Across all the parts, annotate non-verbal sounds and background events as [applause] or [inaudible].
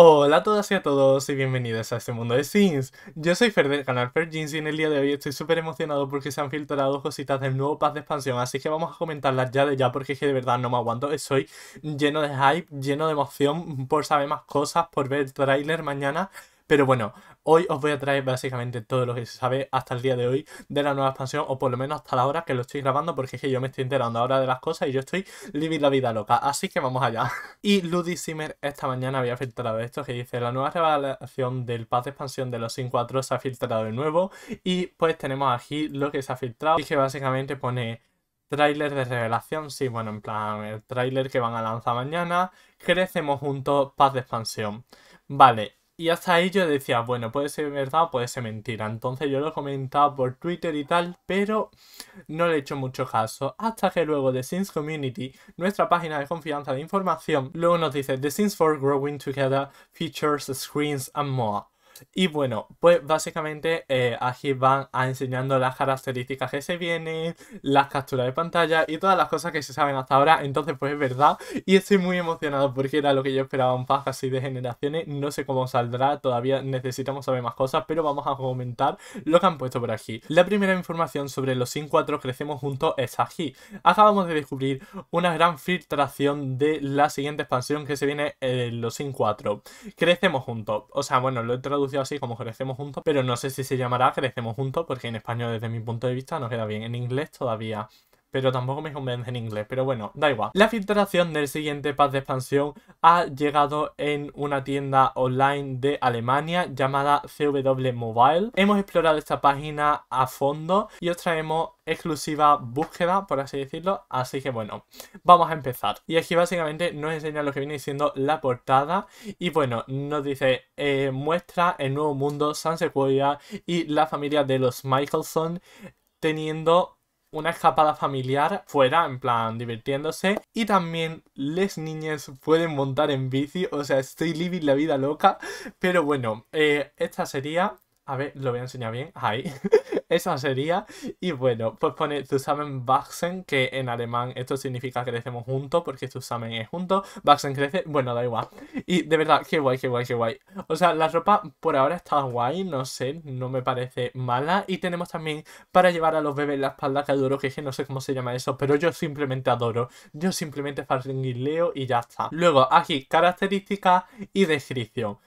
Hola a todas y a todos y bienvenidos a este mundo de Sims. Yo soy Fer del canal Fergins y en el día de hoy estoy súper emocionado porque se han filtrado cositas del nuevo paz de expansión, así que vamos a comentarlas ya de ya porque es que de verdad no me aguanto, estoy lleno de hype, lleno de emoción por saber más cosas, por ver el tráiler mañana pero bueno, hoy os voy a traer básicamente todo lo que se sabe hasta el día de hoy de la nueva expansión, o por lo menos hasta la hora que lo estoy grabando, porque es que yo me estoy enterando ahora de las cosas y yo estoy living la vida loca. Así que vamos allá. [laughs] Y Ludy esta mañana había filtrado esto que dice: La nueva revelación del paz de expansión de los Sin 4 se ha filtrado de nuevo. Y pues tenemos aquí lo que se ha filtrado y que básicamente pone trailer de revelación, sí, bueno, en plan, el trailer que van a lanzar mañana, crecemos juntos, paz de expansión. Vale, y hasta ahí yo decía, bueno, puede ser verdad o puede ser mentira. Entonces yo lo comentaba por Twitter y tal, pero no le he hecho mucho caso. Hasta que luego The Sims Community, nuestra página de confianza de información, luego nos dice The Sims for Growing Together, Features, Screens and More. Y bueno, pues básicamente eh, aquí van a enseñando las características que se vienen, las capturas de pantalla y todas las cosas que se saben hasta ahora. Entonces, pues es verdad. Y estoy muy emocionado porque era lo que yo esperaba un pack así de generaciones. No sé cómo saldrá, todavía necesitamos saber más cosas, pero vamos a comentar lo que han puesto por aquí. La primera información sobre los Sin 4 Crecemos Juntos es aquí. Acabamos de descubrir una gran filtración de la siguiente expansión que se viene en los Sin 4. Crecemos Juntos. O sea, bueno, lo he traducido así como Crecemos Juntos, pero no sé si se llamará Crecemos Juntos porque en español desde mi punto de vista no queda bien. En inglés todavía pero tampoco me convence en inglés, pero bueno, da igual. La filtración del siguiente pad de expansión ha llegado en una tienda online de Alemania llamada CW Mobile. Hemos explorado esta página a fondo y os traemos exclusiva búsqueda, por así decirlo. Así que bueno, vamos a empezar. Y aquí básicamente nos enseña lo que viene siendo la portada. Y bueno, nos dice, eh, muestra el nuevo mundo, San Sequoia y la familia de los Michelson teniendo una escapada familiar fuera, en plan divirtiéndose. Y también las niñas pueden montar en bici, o sea, estoy living la vida loca. Pero bueno, eh, esta sería... A ver, lo voy a enseñar bien. Ahí. [laughs] esa sería. Y bueno, pues pone zusammen wachsen, que en alemán esto significa crecemos juntos, porque zusammen es juntos, wachsen crece, bueno, da igual. Y de verdad, qué guay, qué guay, qué guay. O sea, la ropa por ahora está guay, no sé, no me parece mala. Y tenemos también para llevar a los bebés la espalda, que adoro, que es que no sé cómo se llama eso, pero yo simplemente adoro. Yo simplemente farringuileo y ya está. Luego, aquí, características y descripción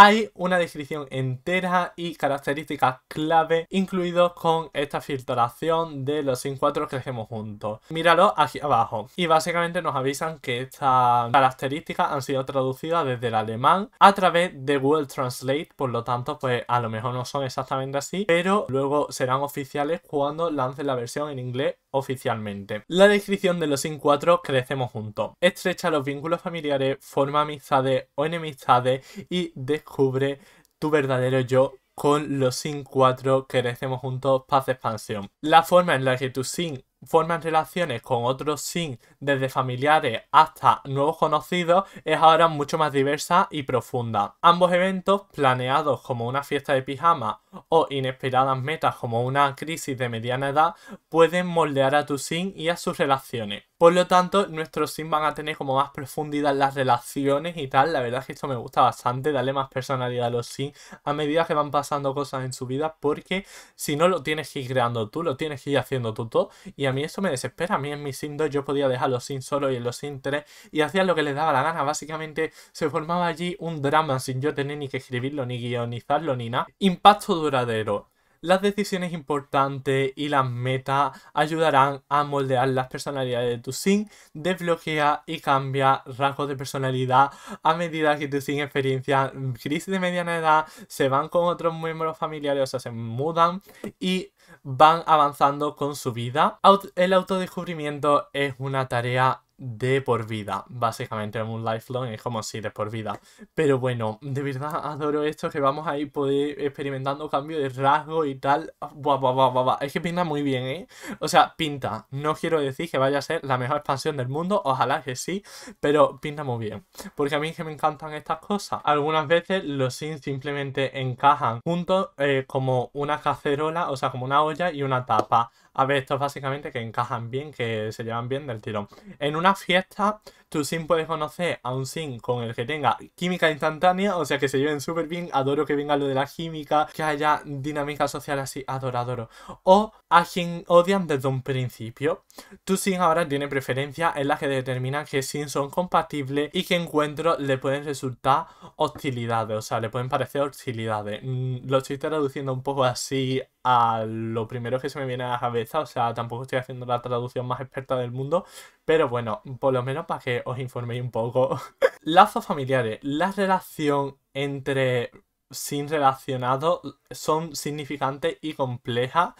hay una descripción entera y características clave incluidos con esta filtración de los sin 4 que hacemos juntos. Míralo aquí abajo. Y básicamente nos avisan que estas características han sido traducidas desde el alemán a través de Google Translate, por lo tanto, pues a lo mejor no son exactamente así, pero luego serán oficiales cuando lancen la versión en inglés oficialmente. La descripción de los sin 4 crecemos juntos. Estrecha los vínculos familiares, forma amistades o enemistades y descubre tu verdadero yo con los sin 4 crecemos juntos paz expansión. La forma en la que tu sin forman relaciones con otros sin, desde familiares hasta nuevos conocidos, es ahora mucho más diversa y profunda. Ambos eventos, planeados como una fiesta de pijama o inesperadas metas como una crisis de mediana edad, pueden moldear a tu sin y a sus relaciones. Por lo tanto, nuestros sims van a tener como más profundidad las relaciones y tal. La verdad es que esto me gusta bastante, darle más personalidad a los sims a medida que van pasando cosas en su vida, porque si no lo tienes que ir creando tú, lo tienes que ir haciendo tú todo. Y a mí eso me desespera. A mí en mi sim 2 yo podía dejar los sims solo y en los sims 3 y hacía lo que les daba la gana. Básicamente se formaba allí un drama sin yo tener ni que escribirlo, ni guionizarlo, ni nada. Impacto duradero. Las decisiones importantes y las metas ayudarán a moldear las personalidades de tu sin desbloquea y cambia rasgos de personalidad a medida que tu sin experiencia crisis de mediana edad, se van con otros miembros familiares, o sea, se mudan y van avanzando con su vida. el autodescubrimiento es una tarea de por vida. Básicamente en un lifelong, es como si de por vida. Pero bueno, de verdad adoro esto, que vamos a ir poder experimentando cambio de rasgo y tal. Ah, es que pinta muy bien, ¿eh? O sea, pinta. No quiero decir que vaya a ser la mejor expansión del mundo, ojalá que sí, pero pinta muy bien. Porque a mí es que me encantan estas cosas. Algunas veces los sims simplemente encajan juntos eh, como una cacerola, o sea, como una olla y una tapa. A ver, estos básicamente que encajan bien, que se llevan bien del tirón. En una nach Hertha Tu Sin puedes conocer a un Sin con el que tenga química instantánea, o sea que se lleven súper bien. Adoro que venga lo de la química, que haya dinámica social así. Adoro, adoro. O a quien odian desde un principio. Tu Sin ahora tiene preferencia en la que determina que Sin son compatibles y que encuentros le pueden resultar hostilidades, o sea, le pueden parecer hostilidades. Mm, lo estoy traduciendo un poco así a lo primero que se me viene a la cabeza, o sea, tampoco estoy haciendo la traducción más experta del mundo, pero bueno, por lo menos para que os informéis un poco. [laughs] Lazos familiares. La relación entre sin relacionado son significantes y complejas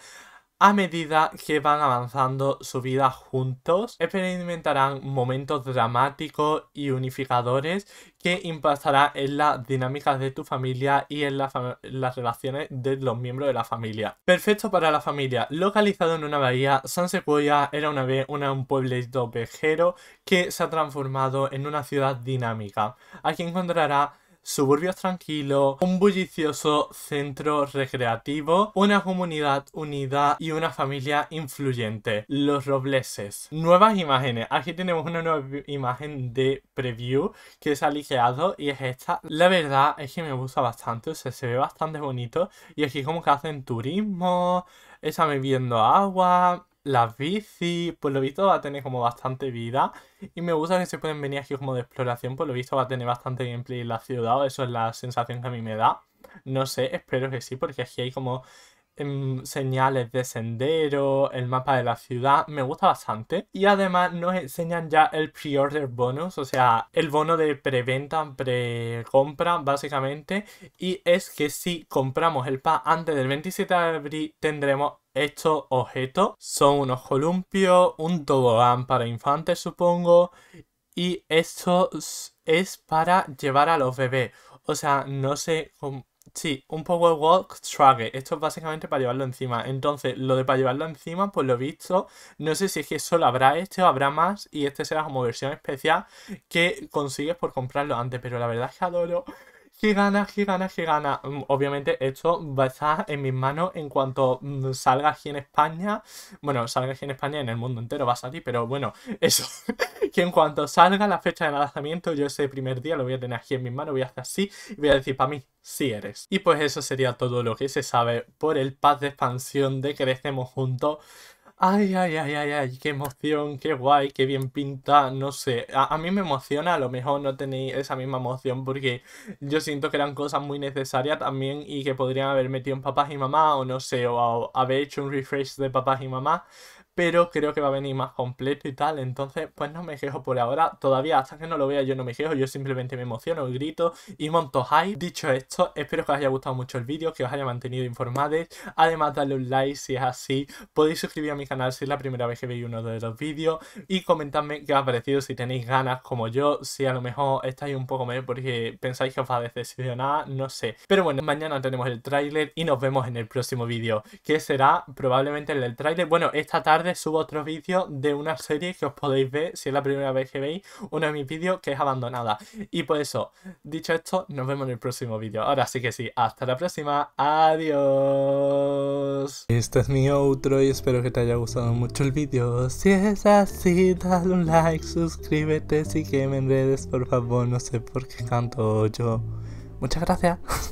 a medida que van avanzando su vida juntos, experimentarán momentos dramáticos y unificadores que impactarán en las dinámicas de tu familia y en las relaciones de los miembros de la familia. Perfecto para la familia. Localizado en una bahía, San Sequoia era una vez un pueblito pejero que se ha transformado en una ciudad dinámica. Aquí encontrará suburbios tranquilos, un bullicioso centro recreativo, una comunidad unida y una familia influyente, los Robleses. Nuevas imágenes, aquí tenemos una nueva imagen de preview que se ha liqueado y es esta. La verdad es que me gusta bastante, o se ve bastante bonito y aquí como que hacen turismo, están bebiendo agua, la bici, por pues lo visto va a tener como bastante vida. Y me gusta que se pueden venir aquí como de exploración, por pues lo visto va a tener bastante gameplay en la ciudad, eso es la sensación que a mí me da. No sé, espero que sí, porque aquí hay como señales de sendero, el mapa de la ciudad, me gusta bastante. Y además nos enseñan ya el pre-order bonus, o sea, el bono de preventa, pre-compra, básicamente. Y es que si compramos el pack antes del 27 de abril, tendremos estos objetos. Son unos columpios, un tobogán para infantes, supongo. Y esto es para llevar a los bebés. O sea, no sé Sí, un power walk trague. Esto es básicamente para llevarlo encima. Entonces, lo de para llevarlo encima, pues lo he visto, no sé si es que solo habrá este o habrá más y este será como versión especial que consigues por comprarlo antes, pero la verdad es que adoro gana, Gigana, Gigana. Mm, obviamente esto va a estar en mis manos en cuanto mm, salga aquí en España. Bueno, salga aquí en España, en el mundo entero va a salir, pero bueno, [laughs] eso. que en cuanto salga la fecha de lanzamiento, yo ese primer día lo voy a tener aquí en mis manos, voy a hacer así y voy a decir para mí, sí eres. Y pues eso sería todo lo que se sabe por el paz de expansión de Crecemos Juntos. Ay, ay, ay, ay, ay, qué emoción, qué guay, qué bien pinta, no sé. A, mí me emociona, a lo mejor no tenéis esa misma emoción porque yo siento que eran cosas muy necesarias también y que podrían haber metido en papás y mamá o no sé, o, o haber hecho un refresh de papás y mamá pero creo que va a venir más completo y tal, entonces pues no me quejo por ahora, todavía hasta que no lo vea yo no me quejo, yo simplemente me emociono, grito y monto hype. Dicho esto, espero que os haya gustado mucho el vídeo, que os haya mantenido informados, además darle un like si es así, podéis suscribir a mi canal si es la primera vez que veis uno de los vídeos y comentadme qué os ha parecido, si tenéis ganas como yo, si a lo mejor estáis un poco medio porque pensáis que os va a decepcionar, no sé. Pero bueno, mañana tenemos el tráiler y nos vemos en el próximo vídeo, que será probablemente el del tráiler, bueno, esta tarde subo otro vídeo de una serie que os podéis ver si es la primera vez que veis uno de mis vídeos que es abandonada. Y por pues eso, dicho esto, nos vemos en el próximo vídeo. Ahora sí que sí, hasta la próxima. Adiós. Este es mi outro y espero que te haya gustado mucho el vídeo. Si es así, dale un like, suscríbete, sígueme en redes, por favor, no sé por qué canto yo. Muchas gracias.